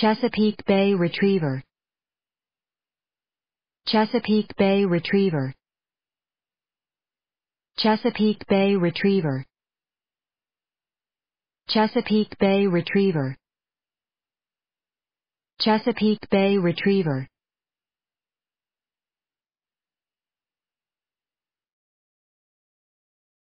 Chesapeake Bay Retriever Chesapeake Bay Retriever Chesapeake Bay Retriever Chesapeake Bay Retriever Chesapeake Bay Retriever